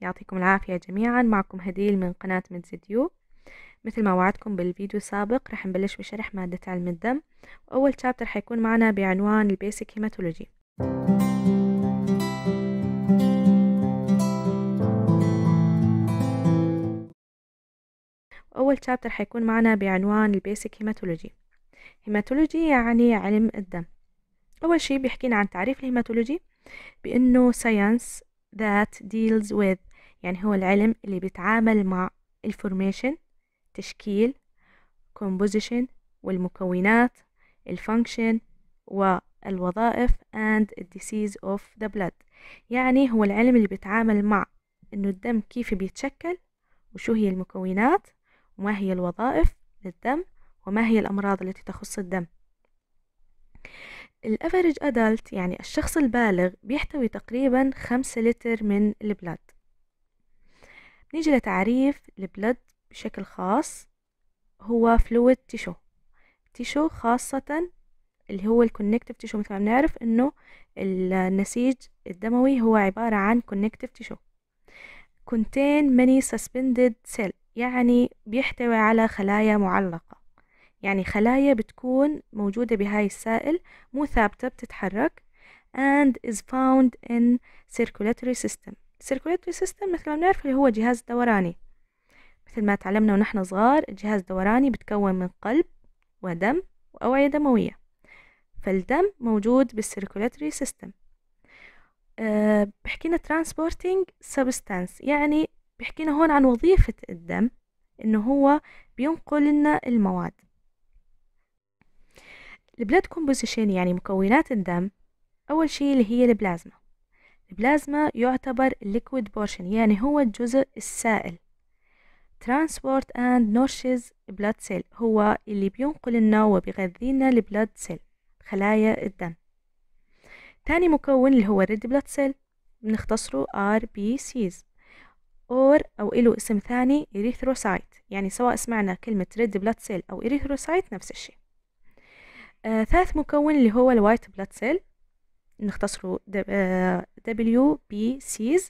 يعطيكم العافية جميعا معكم هديل من قناة متزديو مثل ما وعدتكم بالفيديو السابق رح نبلش بشرح مادة علم الدم وأول شابتر حيكون معنا بعنوان البيسك هيماتولوجي أول شابتر حيكون معنا بعنوان البيسك هيماتولوجي هيماتولوجي يعني علم الدم أول شيء بيحكينا عن تعريف الهيماتولوجي بأنه ساينس that deals with يعني هو العلم اللي بيتعامل مع الفورميشن تشكيل composition والمكونات الفانكشن والوظائف and disease of the blood يعني هو العلم اللي بيتعامل مع انه الدم كيف بيتشكل وشو هي المكونات وما هي الوظائف للدم وما هي الأمراض التي تخص الدم الأفرج أدلت يعني الشخص البالغ بيحتوي تقريبا خمسة لتر من البلاد نيجي لتعريف البلد بشكل خاص هو فلويد تيشو تيشو خاصة اللي هو الكونكتيف تيشو مثل ما بنعرف انه النسيج الدموي هو عبارة عن كونكتيف تيشو contain many suspended cell يعني بيحتوي على خلايا معلقة يعني خلايا بتكون موجودة بهاي السائل مو ثابتة بتتحرك and is found in circulatory system circulatory system مثل ما بنعرف اللي هو جهاز دوراني مثل ما تعلمنا ونحن صغار الجهاز الدوراني بتكون من قلب ودم وأوعية دموية فالدم موجود بالسيركولاتري سيستم أه بحكينا ترانسبورتينج سبستانس يعني بحكينا هون عن وظيفة الدم إنه هو بينقل لنا المواد البلاد كومبوزيشن يعني مكونات الدم أول شيء اللي هي البلازما البلازما يعتبر liquid بورشن يعني هو الجزء السائل transport and nourishes blood cell هو اللي بينقل لنا وبيغذينا البلاد سيل خلايا الدم تاني مكون اللي هو red blood cell بنختصره RBCs or أو إله اسم ثاني erythrocyte يعني سواء سمعنا كلمة red blood cell أو erythrocyte نفس الشيء آه ثالث مكون اللي هو الوايت بلاد سيل نختصره آه، WBCs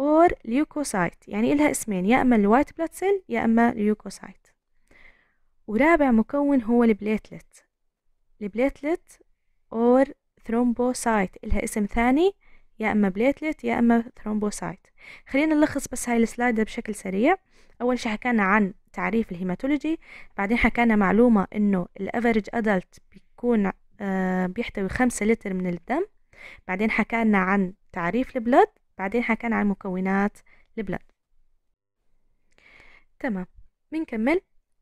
or ليوكوسايت يعني إلها اسمين يا إما الوايت بلاد سيل يا إما ليوكوسايت ورابع مكون هو البليتلت البليتلت or ثرومبوسايت إلها اسم ثاني يا اما بليتلت يا اما ثرومبوسايت خلينا نلخص بس هاي السلايد بشكل سريع اول شي حكينا عن تعريف الهيماتولوجي بعدين حكينا معلومه انه الافرج ادلت بيكون آه، بيحتوي خمسة لتر من الدم بعدين حكالنا عن تعريف البلد بعدين حكالنا عن مكونات البلد تمام بنكمل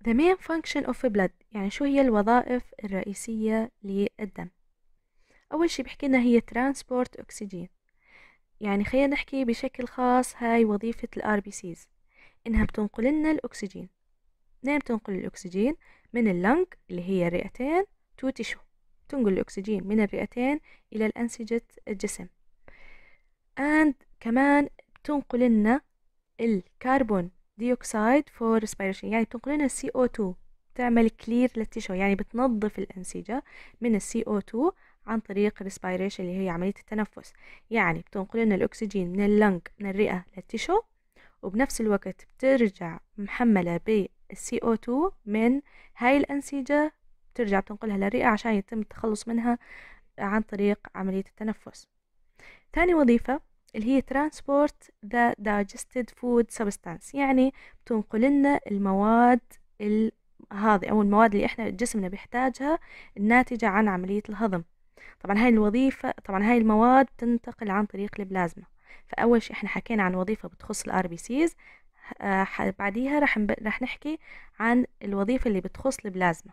the main function of blood يعني شو هي الوظائف الرئيسية للدم أول شي بحكي لنا هي transport oxygen يعني خلينا نحكي بشكل خاص هاي وظيفة الار بي سيز إنها بتنقل لنا الأكسجين منين بتنقل الأكسجين من اللنج اللي هي الرئتين تو تشو تنقل الأكسجين من الرئتين إلى الأنسجة الجسم and كمان تنقل لنا الكربون ديوكسيد فور ريسبيريشن يعني تنقل لنا السي او 2 بتعمل كلير للتشو يعني بتنظف الأنسجة من السي او 2 عن طريق الريسبيريشن اللي هي عملية التنفس يعني بتنقل لنا الأكسجين من اللنج من الرئة للتشو وبنفس الوقت بترجع محملة بالسي او 2 من هاي الأنسجة بترجع بتنقلها للرئة عشان يتم التخلص منها عن طريق عملية التنفس ثاني وظيفة اللي هي transport the digested food substance يعني بتنقل لنا المواد هذه أو المواد اللي إحنا جسمنا بيحتاجها الناتجة عن عملية الهضم طبعا هاي الوظيفة طبعا هاي المواد تنتقل عن طريق البلازما فأول شيء إحنا حكينا عن وظيفة بتخص الار بي سيز بعديها رح, رح نحكي عن الوظيفة اللي بتخص البلازما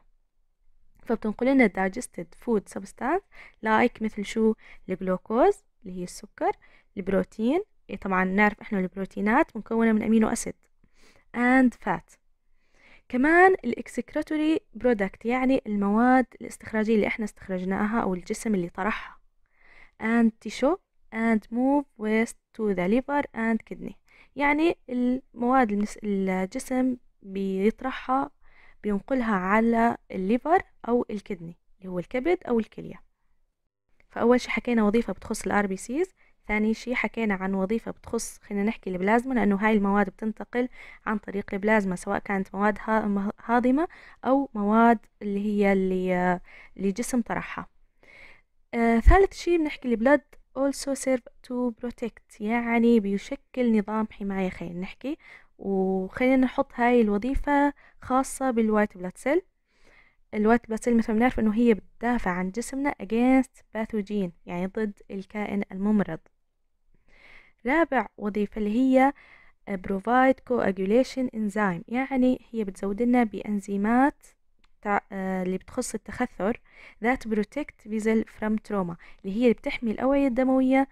فبتنقل لنا digested food substance لايك like مثل شو الجلوكوز اللي هي السكر البروتين إيه طبعا نعرف احنا البروتينات مكونة من امينو اسيد and fat كمان الاكسكريتوري برودكت يعني المواد الاستخراجية اللي احنا استخرجناها او الجسم اللي طرحها and tissue and move waste to the liver and kidney يعني المواد الجسم بيطرحها بينقلها على الليفر او الكدني اللي هو الكبد او الكليه فاول شي حكينا وظيفه بتخص الار بي سيز ثاني شي حكينا عن وظيفة بتخص خلينا نحكي البلازما لأنه هاي المواد بتنتقل عن طريق البلازما سواء كانت مواد هاضمة أو مواد اللي هي اللي, لجسم طرحها آه ثالث شي بنحكي البلد also serve to protect يعني بيشكل نظام حماية خلينا نحكي وخلينا نحط هاي الوظيفة خاصة بالوايت بلاد سيل الوايت بلاد سيل مثل ما بنعرف انه هي بتدافع عن جسمنا against باثوجين يعني ضد الكائن الممرض رابع وظيفة اللي هي provide coagulation enzyme يعني هي بتزود لنا بأنزيمات آه، اللي بتخص التخثر ذات بروتكت فيزل فروم تروما اللي هي اللي بتحمي الأوعية الدموية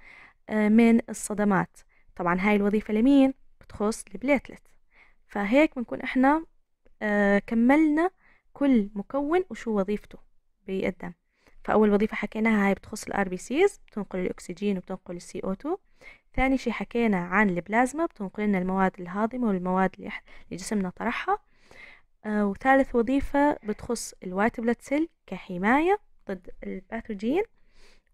آه، من الصدمات طبعا هاي الوظيفة لمين؟ بتخص البليتلت فهيك بنكون احنا آه كملنا كل مكون وشو وظيفته بالدم فاول وظيفه حكيناها هاي بتخص الار بي سيز بتنقل الاكسجين وبتنقل السي او 2 ثاني شيء حكينا عن البلازما بتنقل لنا المواد الهاضمه والمواد اللي, جسمنا طرحها آه وثالث وظيفه بتخص الوايت بلاد سيل كحمايه ضد الباثوجين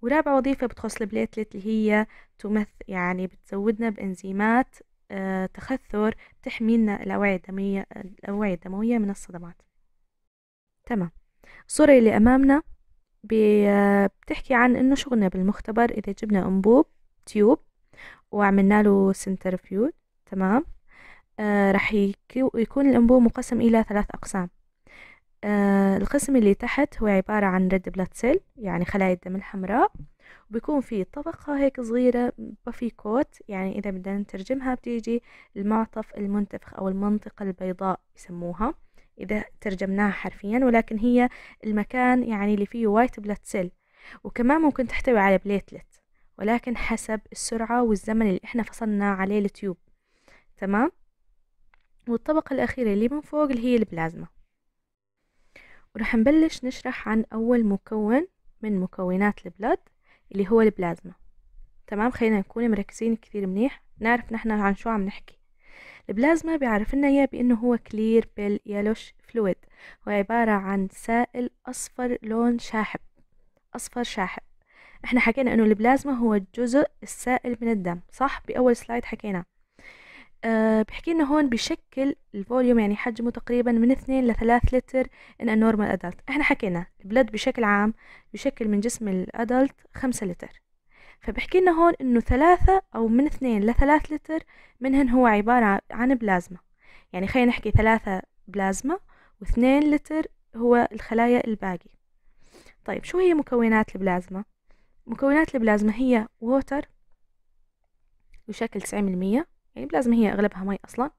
ورابع وظيفة بتخص البليتلت اللي هي تمث يعني بتزودنا بإنزيمات آه، تخثر بتحمي لنا الأوعية الدموية الأوعية الدموية من الصدمات تمام الصورة اللي أمامنا آه، بتحكي عن إنه شغلنا بالمختبر إذا جبنا أنبوب تيوب وعملنا له سنترفيوج تمام آه، راح يكون الأنبوب مقسم إلى ثلاث أقسام القسم اللي تحت هو عبارة عن ريد بلاد سيل يعني خلايا الدم الحمراء وبيكون في طبقة هيك صغيرة بفي كوت يعني إذا بدنا نترجمها بتيجي المعطف المنتفخ أو المنطقة البيضاء يسموها إذا ترجمناها حرفيا ولكن هي المكان يعني اللي فيه وايت بلاد سيل وكمان ممكن تحتوي على بليتلت ولكن حسب السرعة والزمن اللي احنا فصلنا عليه التيوب تمام والطبقة الأخيرة اللي من فوق اللي هي البلازما ورح نبلش نشرح عن أول مكون من مكونات البلد اللي هو البلازما تمام خلينا نكون مركزين كتير منيح نعرف نحن عن شو عم نحكي البلازما بيعرف لنا اياه بانه هو كلير بيل يلوش فلويد هو عبارة عن سائل اصفر لون شاحب اصفر شاحب احنا حكينا انه البلازما هو الجزء السائل من الدم صح باول سلايد حكينا أه بحكي لنا هون بشكل الفوليوم يعني حجمه تقريبا من 2 ل 3 لتر ان نورمال ادلت احنا حكينا البلد بشكل عام بشكل من جسم الادلت 5 لتر فبحكي لنا هون انه ثلاثة او من 2 ل 3 لتر منهن هو عبارة عن بلازما يعني خلينا نحكي ثلاثة بلازما واثنين لتر هو الخلايا الباقي طيب شو هي مكونات البلازما مكونات البلازما هي ووتر تسعين 90% يعني بلازم هي أغلبها مي أصلا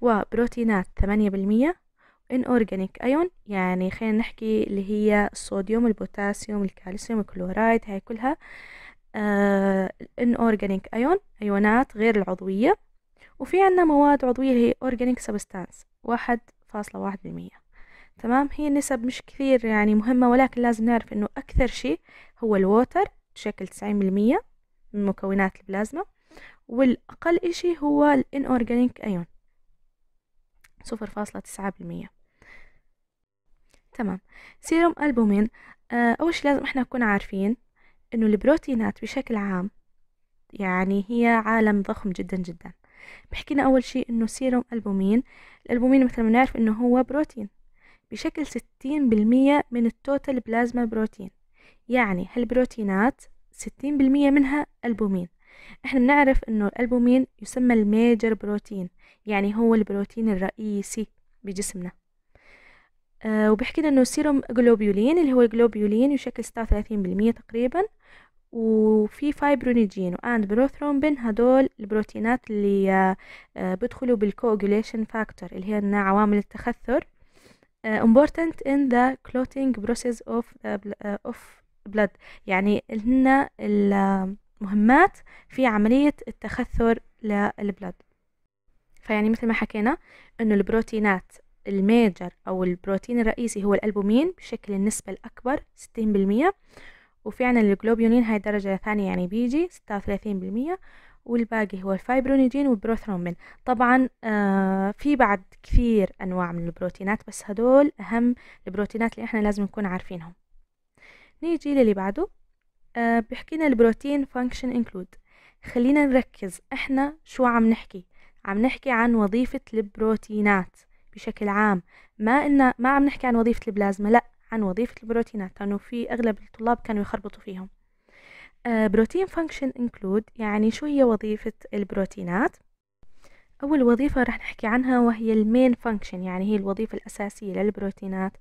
وبروتينات ثمانية بالمية ان اورجانيك ايون يعني خلينا نحكي اللي هي الصوديوم البوتاسيوم الكالسيوم الكلورايد هاي كلها آه، ان اورجانيك ايون ايونات غير العضويه وفي عنا مواد عضويه هي اورجانيك سبستانس واحد فاصلة واحد بالمية تمام هي النسب مش كثير يعني مهمة ولكن لازم نعرف انه اكثر شيء هو الووتر بشكل تسعين بالمية من مكونات البلازما والأقل إشي هو الإنأورجانيك أيون صفر فاصلة تسعة بالمية تمام سيروم ألبومين آه، أول شي لازم إحنا نكون عارفين إنه البروتينات بشكل عام يعني هي عالم ضخم جدا جدا بحكينا أول شي إنه سيروم ألبومين الألبومين مثل ما نعرف إنه هو بروتين بشكل ستين بالمية من التوتال بلازما بروتين يعني هالبروتينات ستين بالمية منها ألبومين احنا بنعرف انه الالبومين يسمى الميجر بروتين يعني هو البروتين الرئيسي بجسمنا أه وبيحكي انه السيروم جلوبيولين اللي هو الجلوبيولين يشكل 36% تقريبا وفي فايبرونيجين واند بروثرومبين هدول البروتينات اللي أه بدخلوا بالكوجوليشن فاكتور اللي هي عوامل التخثر آه، important in the clotting process of the, آه، of blood يعني هن مهمات في عملية التخثر للبلد فيعني مثل ما حكينا انه البروتينات الميجر او البروتين الرئيسي هو الالبومين بشكل النسبة الاكبر 60% وفي عنا الجلوبيونين هاي الدرجة الثانية يعني بيجي 36% والباقي هو الفايبرونيجين والبروثرومين طبعا آه في بعد كثير انواع من البروتينات بس هدول اهم البروتينات اللي احنا لازم نكون عارفينهم نيجي للي بعده آه بيحكي لنا البروتين فانكشن انكلود خلينا نركز احنا شو عم نحكي عم نحكي عن وظيفة البروتينات بشكل عام ما إن ما عم نحكي عن وظيفة البلازما لا عن وظيفة البروتينات لأنه في أغلب الطلاب كانوا يخربطوا فيهم آه، بروتين فانكشن انكلود يعني شو هي وظيفة البروتينات أول وظيفة راح نحكي عنها وهي المين فانكشن يعني هي الوظيفة الأساسية للبروتينات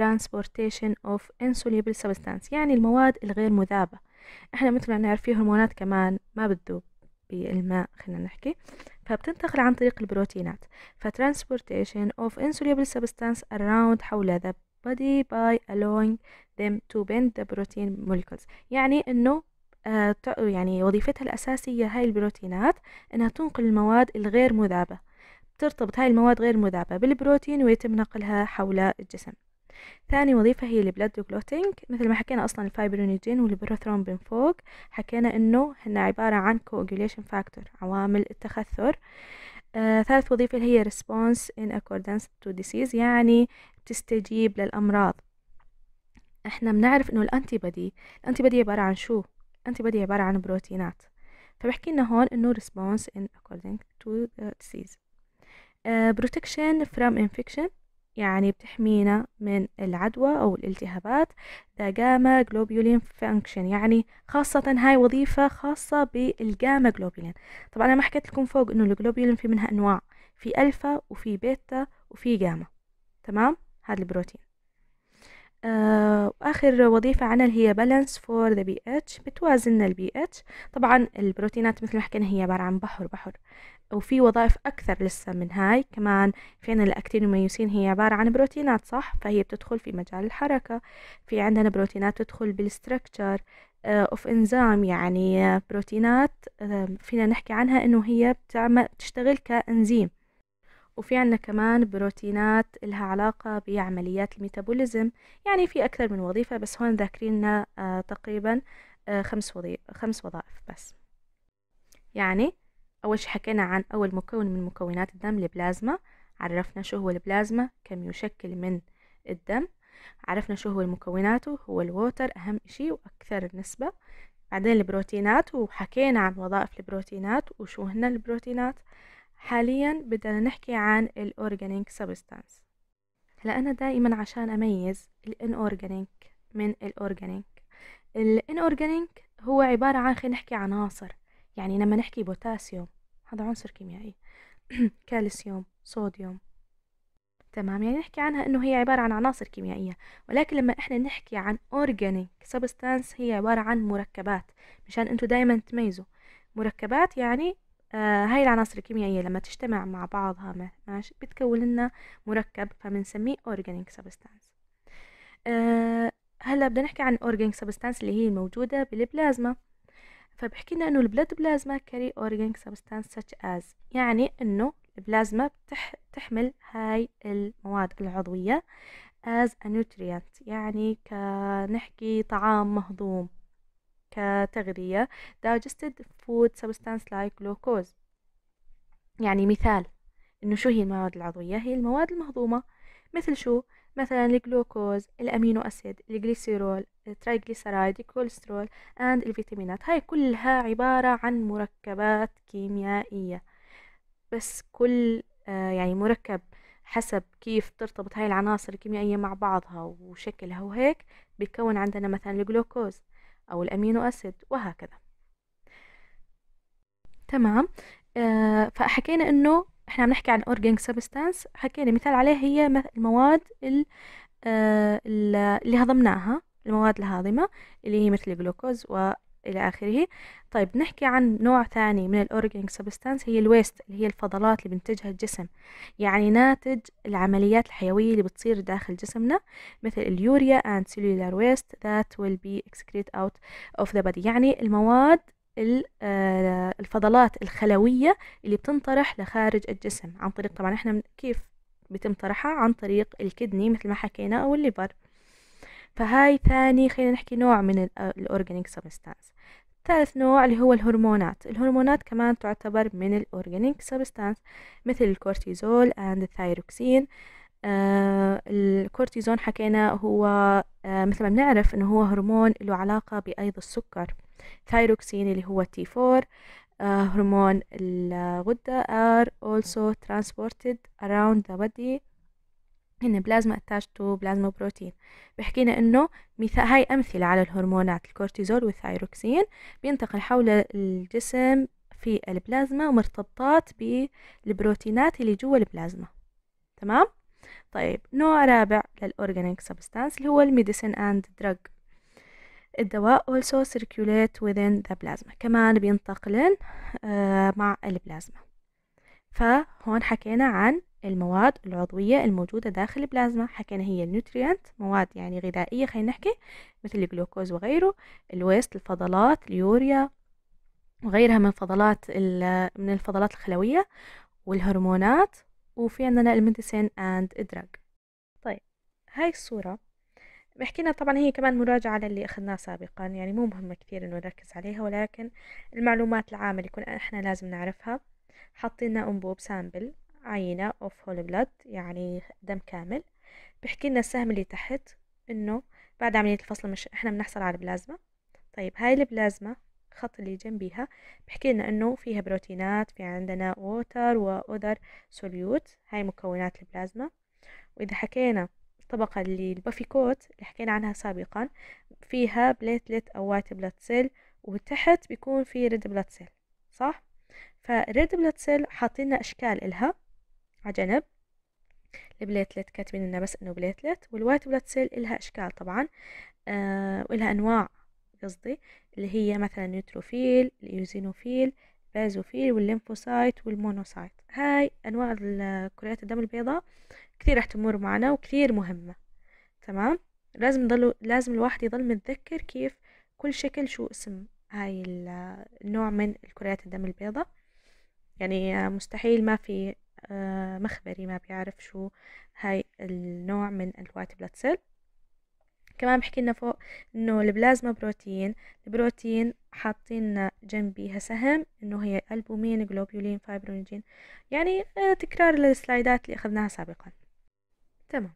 transportation of insoluble substance يعني المواد الغير مذابة احنا مثل ما نعرف في هرمونات كمان ما بتذوب بالماء خلينا نحكي فبتنتقل عن طريق البروتينات فترانسبورتيشن of insoluble substance around حول the body by allowing them to bend the protein molecules يعني انه آه، يعني وظيفتها الأساسية هاي البروتينات أنها تنقل المواد الغير مذابة ترتبط هاي المواد غير مذابة بالبروتين ويتم نقلها حول الجسم ثاني وظيفة هي البلد كلوتينج مثل ما حكينا أصلا الفايبرينوجين من فوق حكينا إنه هن عبارة عن كوجوليشن فاكتور عوامل التخثر آه ثالث وظيفة هي response in accordance to disease يعني بتستجيب للأمراض احنا بنعرف انه الانتي بادي الانتي بادي عبارة عن شو الأنتي عبارة عن بروتينات فبحكي لنا هون إنه response in according to the disease uh, protection from infection يعني بتحمينا من العدوى أو الالتهابات ذا جاما جلوبيولين فانكشن يعني خاصة هاي وظيفة خاصة بالجاما جلوبيولين طبعا أنا ما حكيت لكم فوق إنه الجلوبيولين في منها أنواع في ألفا وفي بيتا وفي جاما تمام هذا البروتين واخر آه، وظيفه عمل هي بالانس فور ذا بي اتش بتوازن البي اتش طبعا البروتينات مثل ما حكينا هي عباره عن بحر بحر وفي وظائف أكثر لسه من هاي كمان في عندنا والميوسين هي عبارة عن بروتينات صح فهي بتدخل في مجال الحركة في عندنا بروتينات تدخل بالستركتشر اوف انزام يعني بروتينات آه، فينا نحكي عنها انه هي بتعمل تشتغل كانزيم وفي عنا كمان بروتينات إلها علاقة بعمليات الميتابوليزم يعني في أكثر من وظيفة بس هون ذاكريننا آه، تقريبا آه، خمس, وظيف خمس وظائف بس يعني أول شي حكينا عن أول مكون من مكونات الدم البلازما عرفنا شو هو البلازما كم يشكل من الدم عرفنا شو هو مكوناته هو الووتر أهم شيء وأكثر نسبة بعدين البروتينات وحكينا عن وظائف البروتينات وشو هن البروتينات حاليا بدنا نحكي عن الأورجانيك سبستانس هلا أنا دائما عشان أميز الإنأورجانيك من الأورجانيك الإنأورجانيك هو عبارة عن خلينا نحكي عناصر يعني لما نحكي بوتاسيوم هذا عنصر كيميائي كالسيوم صوديوم تمام يعني نحكي عنها انه هي عبارة عن عناصر كيميائية ولكن لما احنا نحكي عن اورجانيك سبستانس هي عبارة عن مركبات مشان انتو دايما تميزوا مركبات يعني آه، هاي العناصر الكيميائية لما تجتمع مع بعضها ماشي بتكون لنا مركب فبنسميه organic substance آه، هلا بدنا نحكي عن organic substance اللي هي الموجودة بالبلازما فبحكي لنا انه البلاد بلازما كاري organic substance such as يعني انه البلازما بتحمل هاي المواد العضوية as a nutrient يعني كنحكي طعام مهضوم كتغذية digested food substance like glucose يعني مثال إنه شو هي المواد العضوية هي المواد المهضومة مثل شو مثلا الجلوكوز الأمينو أسيد الجليسيرول التريجليسرايد الكوليسترول أند الفيتامينات هاي كلها عبارة عن مركبات كيميائية بس كل آه، يعني مركب حسب كيف ترتبط هاي العناصر الكيميائية مع بعضها وشكلها وهيك بيكون عندنا مثلا الجلوكوز أو الأمينو أسيد وهكذا تمام آه، فحكينا إنه إحنا عم نحكي عن أورجانيك سبستانس حكينا مثال عليه هي المواد آه، اللي هضمناها المواد الهاضمة اللي هي مثل الجلوكوز إلى آخره طيب نحكي عن نوع ثاني من الأورجانيك سبستانس هي الويست اللي هي الفضلات اللي بنتجها الجسم يعني ناتج العمليات الحيوية اللي بتصير داخل جسمنا مثل اليوريا and cellular waste that will be اكسكريت out of the body يعني المواد آه، الفضلات الخلوية اللي بتنطرح لخارج الجسم عن طريق طبعا احنا كيف بتم طرحها عن طريق الكدني مثل ما حكينا أو الليفر فهاي ثاني خلينا نحكي نوع من الأورجانيك آه، سبستانس ثالث نوع اللي هو الهرمونات الهرمونات كمان تعتبر من الأورجانيك سبستانس مثل الكورتيزول and الثايروكسين آه الكورتيزون حكينا هو آه مثل ما بنعرف انه هو هرمون له علاقة بأيض السكر ثايروكسين اللي هو تي 4 آه هرمون الغدة are also transported around the body هن بلازما اتاش تو بلازما بروتين بحكينا انه مثال هاي امثله على الهرمونات الكورتيزول والثايروكسين بينتقل حول الجسم في البلازما ومرتبطات بالبروتينات اللي جوا البلازما تمام طيب نوع رابع للأورجانيك سبستانس اللي هو الميديسين اند دراج الدواء also circulate within the plasma كمان بينتقلن آه، مع البلازما فهون حكينا عن المواد العضوية الموجودة داخل البلازما حكينا هي النوتريانت مواد يعني غذائية خلينا نحكي مثل الجلوكوز وغيره الويست الفضلات اليوريا وغيرها من فضلات من الفضلات الخلوية والهرمونات وفي عندنا المدسين اند دراج طيب هاي الصورة بحكينا طبعا هي كمان مراجعة للي أخذناه سابقا يعني مو مهمة كثير إنه نركز عليها ولكن المعلومات العامة اللي كنا إحنا لازم نعرفها حطينا أنبوب سامبل عينة اوف هول بلاد يعني دم كامل بحكي لنا السهم اللي تحت انه بعد عملية الفصل مش احنا بنحصل على البلازما طيب هاي البلازما الخط اللي جنبيها بحكي لنا انه فيها بروتينات في عندنا ووتر واذر سوليوت هاي مكونات البلازما واذا حكينا الطبقة اللي البافي كوت اللي حكينا عنها سابقا فيها بليتلت او وايت بلاد سيل وتحت بيكون في ريد بلاد سيل صح فريد بلاد سيل حاطين لنا اشكال الها على جنب البليتلت كاتبين لنا بس انه بليتلت والوايت بلاد سيل إلها اشكال طبعا آه وإلها انواع قصدي اللي هي مثلا نيوتروفيل اليوزينوفيل بازوفيل والليمفوسايت والمونوسايت هاي انواع كريات الدم البيضاء كثير راح تمر معنا وكثير مهمه تمام لازم نضل لازم الواحد يضل متذكر كيف كل شكل شو اسم هاي النوع آه، من الكريات الدم البيضاء يعني آه، مستحيل ما في آه، مخبري ما بيعرف شو هاي النوع من الوايت بلاد سيل كمان بحكي لنا فوق انه البلازما بروتين البروتين حاطين جنبيها سهم انه هي البومين جلوبيولين فايبرونجين يعني آه، تكرار للسلايدات اللي اخذناها سابقا تمام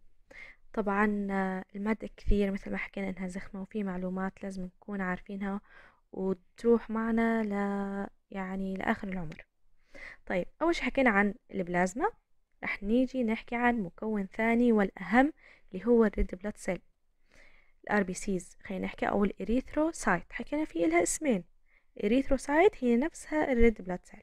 طبعا آه، المادة كثير مثل ما حكينا انها زخمة وفي معلومات لازم نكون عارفينها وتروح معنا ل يعني لآخر العمر طيب أول شي حكينا عن البلازما رح نيجي نحكي عن مكون ثاني والأهم اللي هو الريد بلاد سيل الار بي سيز خلينا نحكي او الاريثروسايت حكينا في لها اسمين الاريثروسايت هي نفسها الريد بلاد سيل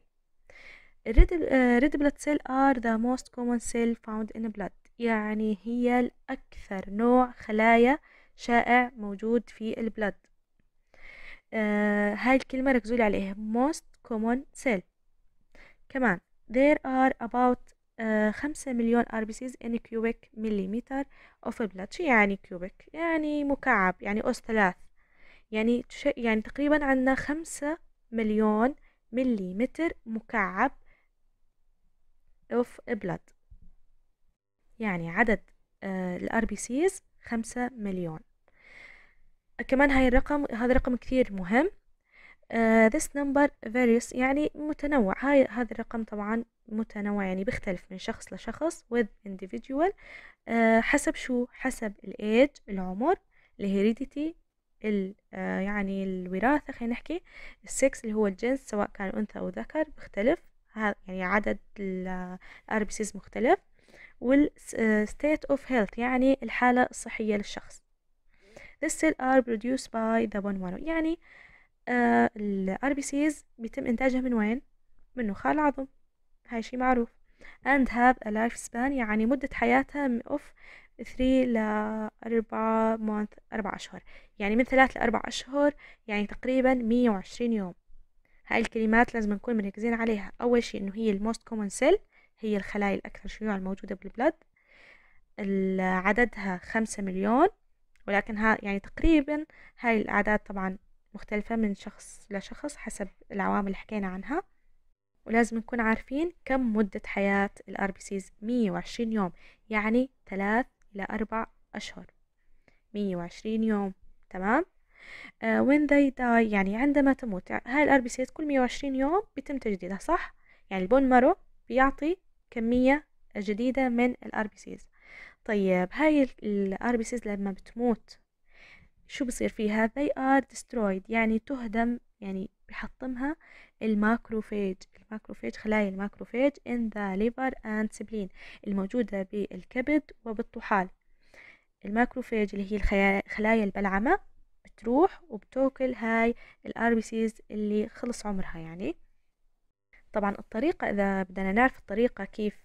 الريد آه، بلاد سيل are the most common سيل found in blood يعني هي الأكثر نوع خلايا شائع موجود في البلد آه هاي الكلمة ركزوا عليها most common cell كمان there are about آه، خمسة مليون RBCs in cubic millimeter of blood شو يعني cubic يعني مكعب يعني أس ثلاث يعني يعني تقريبا عندنا خمسة مليون مليمتر مكعب of blood يعني عدد آه، ال بي خمسة مليون كمان هاي الرقم هذا رقم كثير مهم آه، this number various يعني متنوع هاي هذا الرقم طبعا متنوع يعني بيختلف من شخص لشخص with individual uh, حسب شو حسب الايج العمر الهيريديتي ال uh, يعني الوراثة خلينا نحكي السكس اللي هو الجنس سواء كان أنثى أو ذكر بيختلف يعني عدد الأربسيز مختلف والستيت اوف هيلث يعني الحالة الصحية للشخص The cells are produced by the bone marrow يعني uh, الار بي سيز بيتم انتاجها من وين من نخاع العظم هاي شيء معروف and have a life span يعني مدة حياتها of 3 ل 4 month 4 أشهر يعني من 3 ل 4 أشهر يعني تقريبا 120 يوم هاي الكلمات لازم نكون مركزين عليها أول شيء إنه هي الموست كومن سيل هي الخلايا الأكثر شيوعا الموجودة بالبلد عددها 5 مليون ولكن ها يعني تقريبا هاي الأعداد طبعا مختلفة من شخص لشخص حسب العوامل اللي حكينا عنها ولازم نكون عارفين كم مدة حياة الار بي سيز 120 يوم يعني 3 إلى 4 أشهر 120 يوم تمام وين آه، they die يعني عندما تموت هاي الار بي سيز كل 120 يوم بيتم تجديدها صح يعني البون مارو بيعطي كمية جديدة من الار بي سيز طيب هاي الار بي سيز لما بتموت شو بصير فيها they are destroyed يعني تهدم يعني بحطمها الماكروفيج الماكروفيج خلايا الماكروفيج in the liver and spleen الموجودة بالكبد وبالطحال الماكروفيج اللي هي الخلايا البلعمة بتروح وبتاكل هاي الار بي سيز اللي خلص عمرها يعني طبعا الطريقة إذا بدنا نعرف الطريقة كيف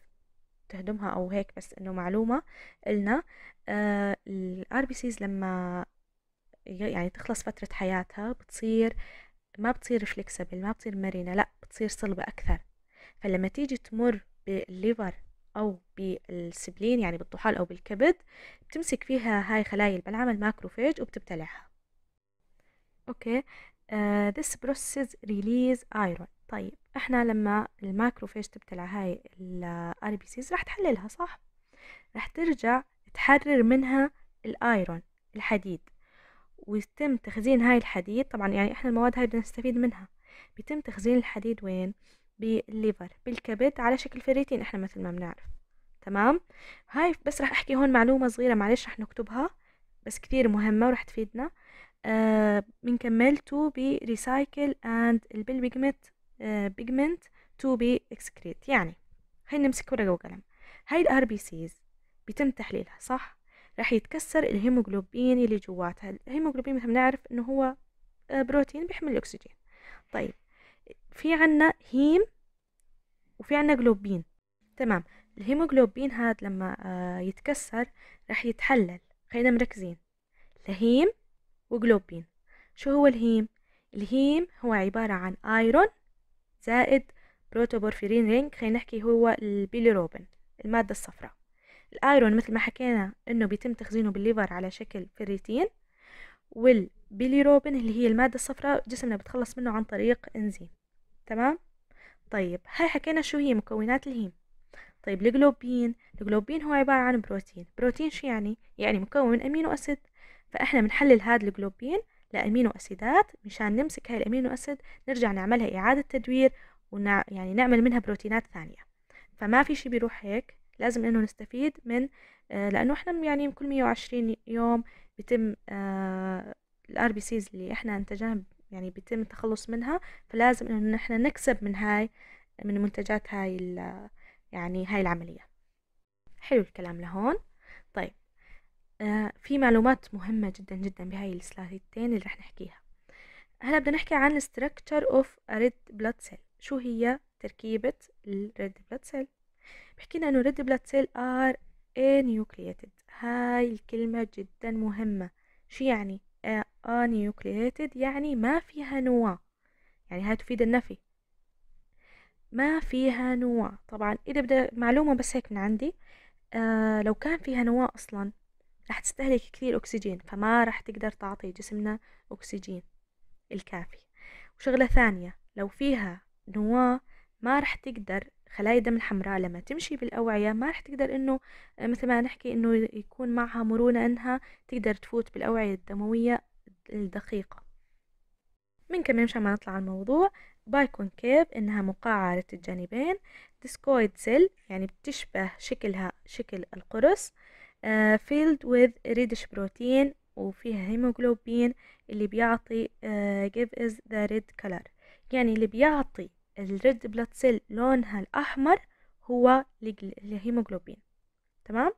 تهدمها أو هيك بس إنه معلومة لنا الار آه، بي سيز لما يعني تخلص فترة حياتها بتصير ما بتصير فليكسبل ما بتصير مرنة لا بتصير صلبة أكثر فلما تيجي تمر بالليفر أو بالسبلين يعني بالطحال أو بالكبد بتمسك فيها هاي خلايا البلعمة الماكروفيج وبتبتلعها أوكي uh, this process release iron طيب احنا لما الماكروفيج تبتلع هاي الار بي سيز راح تحللها صح راح ترجع تحرر منها الايرون الحديد ويتم تخزين هاي الحديد طبعا يعني احنا المواد هاي بنستفيد منها بيتم تخزين الحديد وين بالليفر بالكبد على شكل فريتين احنا مثل ما بنعرف تمام هاي بس راح احكي هون معلومه صغيره معلش راح نكتبها بس كثير مهمه وراح تفيدنا آه، بنكمل تو بي ريسايكل اند البيجمنت آه، بيجمنت تو بي اكسكريت يعني خلينا نمسك ورقه وقلم هاي الار بي سيز بيتم تحليلها صح راح يتكسر الهيموجلوبين اللي جواتها الهيموجلوبين مثل ما نعرف انه هو آه، بروتين بيحمل الاكسجين طيب في عنا هيم وفي عنا جلوبين تمام الهيموجلوبين هذا لما آه، يتكسر راح يتحلل خلينا مركزين لهيم وجلوبين شو هو الهيم الهيم هو عبارة عن ايرون زائد بروتوبورفيرين رينج خلينا نحكي هو البيليروبين المادة الصفراء الايرون مثل ما حكينا انه بيتم تخزينه بالليفر على شكل فريتين والبيليروبين اللي هي المادة الصفراء جسمنا بتخلص منه عن طريق انزيم تمام طيب هاي حكينا شو هي مكونات الهيم طيب الجلوبين الجلوبين هو عبارة عن بروتين بروتين شو يعني يعني مكون من امينو اسيد فاحنا بنحلل هذا الجلوبين لامينو اسيدات مشان نمسك هاي الامينو اسيد نرجع نعملها اعادة تدوير ونع... يعني نعمل منها بروتينات ثانية فما في شي بيروح هيك لازم انه نستفيد من آه، لانه احنا يعني كل 120 يوم بيتم آه، الار بي سيز اللي احنا انتجناها يعني بيتم التخلص منها فلازم انه احنا نكسب من هاي من منتجات هاي يعني هاي العملية حلو الكلام لهون طيب آه، في معلومات مهمة جدا جدا بهاي السلايدتين اللي رح نحكيها هلا بدنا نحكي عن structure of red blood cell شو هي تركيبة ال red blood cell بحكي لنا انه red blood سيل are انيوكليتد هاي الكلمة جدا مهمة شو يعني انيوكليتد آه، آه، يعني ما فيها نواة يعني هاي تفيد النفي ما فيها نواة طبعا إذا بدأ معلومة بس هيك من عندي آه لو كان فيها نواة أصلا رح تستهلك كثير أكسجين فما رح تقدر تعطي جسمنا أكسجين الكافي وشغلة ثانية لو فيها نواة ما رح تقدر خلايا الدم الحمراء لما تمشي بالأوعية ما رح تقدر إنه مثل ما نحكي إنه يكون معها مرونة إنها تقدر تفوت بالأوعية الدموية الدقيقة من كمان مشان ما نطلع على الموضوع بايكون كيف إنها مقعرة الجانبين ديسكويد سيل يعني بتشبه شكلها شكل القرص فيلد آه، with ريدش بروتين وفيها هيموغلوبين اللي بيعطي uh, give is the red color يعني اللي بيعطي الريد بلاد سيل لونها الأحمر هو الهيموجلوبين تمام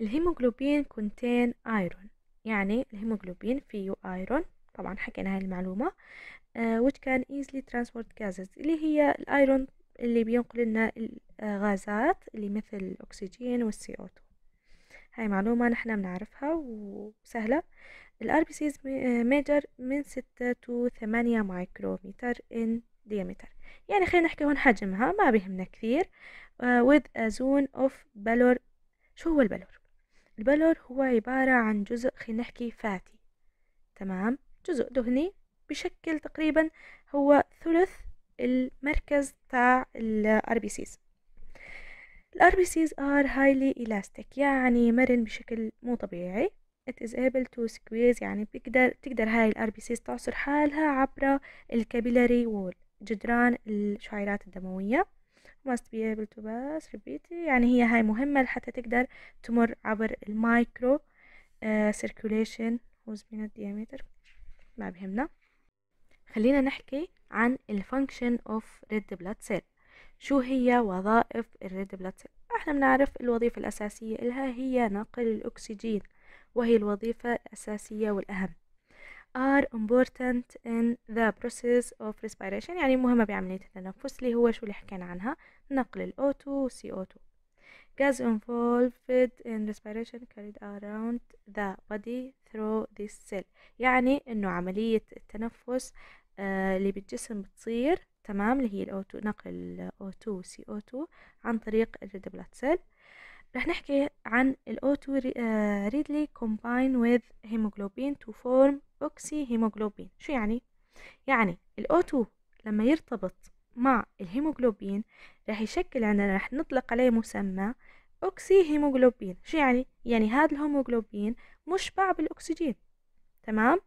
الهيموجلوبين كونتين ايرون يعني الهيموجلوبين فيه ايرون طبعا حكينا هاي المعلومة آه، which can easily transport gases اللي هي الايرون اللي بينقل لنا الغازات آه، اللي مثل الاكسجين والسي او 2 هاي معلومة نحنا بنعرفها وسهلة سيز ميجر آه، من ستة تو ثمانية مايكرومتر إن diameter يعني خلينا نحكي هون حجمها ما بيهمنا كثير uh, with a zone of بلور شو هو البلور البلور هو عبارة عن جزء خلينا نحكي فاتي تمام جزء دهني بشكل تقريبا هو ثلث المركز تاع الار بي سيز الار بي سيز ار هايلي الاستيك يعني مرن بشكل مو طبيعي it is able to squeeze يعني بيقدر تقدر هاي الأربيسيس تعصر حالها عبر الكابيلاري وول جدران الشعيرات الدموية must be able to pass repeatedly يعني هي هاي مهمة لحتى تقدر تمر عبر المايكرو آه، سيركوليشن circulation من الديامتر ما بهمنا خلينا نحكي عن الفانكشن اوف ريد بلاد سيل شو هي وظائف الريد بلاد سيل احنا بنعرف الوظيفة الأساسية إلها هي نقل الأكسجين وهي الوظيفة الأساسية والأهم are important in the process of respiration يعني مهمة بعملية التنفس اللي هو شو اللي حكينا عنها نقل ال O2 و CO2 gas involved in respiration carried around the body through this cell يعني انه عملية التنفس آه اللي بالجسم بتصير تمام اللي هي ال O2 نقل ال O2 CO2 عن طريق الريد بلاد سيل رح نحكي عن الأوتو ريدلي كومباين وذ هيموجلوبين تو فورم أوكسي هيموجلوبين شو يعني؟ يعني الأوتو لما يرتبط مع الهيموجلوبين رح يشكل عندنا رح نطلق عليه مسمى أوكسي هيموجلوبين شو يعني؟ يعني هذا الهيموجلوبين مشبع بالأكسجين تمام؟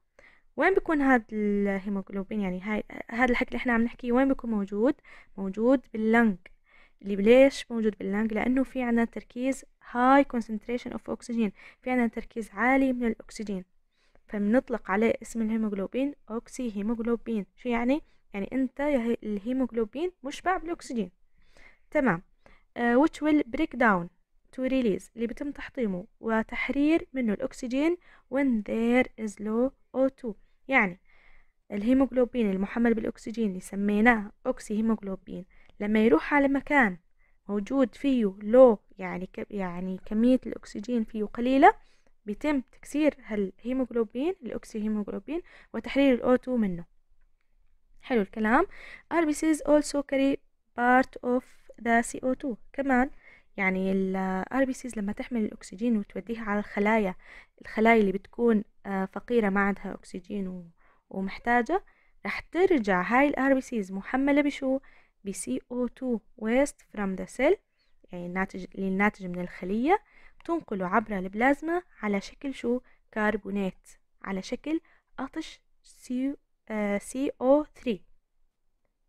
وين بيكون هذا الهيموجلوبين يعني هاي هذا الحكي اللي احنا عم نحكيه وين بيكون موجود موجود باللنج اللي بليش موجود باللنج لأنه في عنا تركيز هاي concentration of oxygen في عنا تركيز عالي من الأكسجين فبنطلق عليه اسم الهيموغلوبين أوكسي هيموغلوبين شو يعني؟ يعني أنت الهيموغلوبين مشبع بالأكسجين تمام uh, which will break down to release اللي بتم تحطيمه وتحرير منه الأكسجين when there is low O2 يعني الهيموغلوبين المحمل بالأكسجين اللي سميناه أوكسي هيموغلوبين لما يروح على مكان موجود فيه لو يعني يعني كمية الأكسجين فيه قليلة بيتم تكسير هالهيموغلوبين الأكسيهيموغلوبين وتحليل الأوتو منه حلو الكلام RBCs also carry part of the CO2 كمان يعني ال RBCs لما تحمل الأكسجين وتوديها على الخلايا الخلايا اللي بتكون آه، فقيرة ما عندها أكسجين ومحتاجة رح ترجع هاي ال RBCs محملة بشو ب CO2 waste from the cell يعني الناتج للناتج من الخلية بتنقله عبر البلازما على شكل شو كربونات على شكل قطش CO3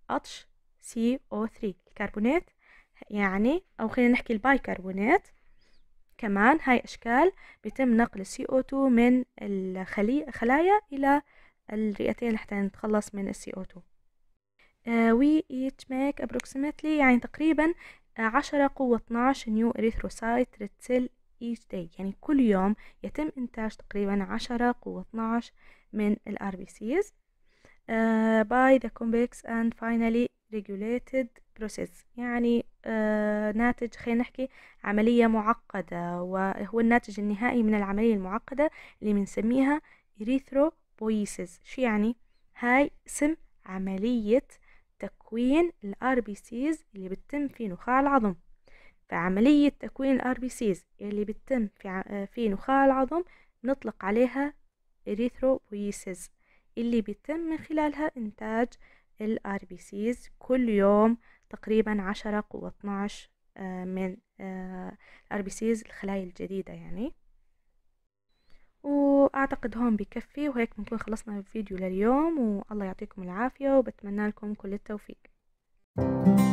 قطش CO3 الكربونات يعني أو خلينا نحكي البايكربونات كمان هاي أشكال بيتم نقل CO2 من الخلايا إلى الرئتين حتى نتخلص من CO2 وي آه، it make approximately يعني تقريبا آه، عشرة قوة 12 نيو إريثروسايت ريد سيل each داي يعني كل يوم يتم إنتاج تقريبا عشرة قوة 12 من الار بي سيز باي ذا complex اند فاينلي ريجوليتد بروسيس يعني uh, ناتج خلينا نحكي عملية معقدة وهو الناتج النهائي من العملية المعقدة اللي بنسميها إريثروبويسيس شو يعني؟ هاي اسم عملية تكوين الار بي سيز اللي بتتم في نخاع العظم فعملية تكوين الار بي سيز اللي بتتم في, في نخاع العظم نطلق عليها erythropoiesis اللي بيتم من خلالها إنتاج الار بي سيز كل يوم تقريبا عشرة قوة 12 آه، من الار بي سيز الخلايا الجديدة يعني واعتقد هون بكفي وهيك بنكون خلصنا الفيديو لليوم والله يعطيكم العافية وبتمنى لكم كل التوفيق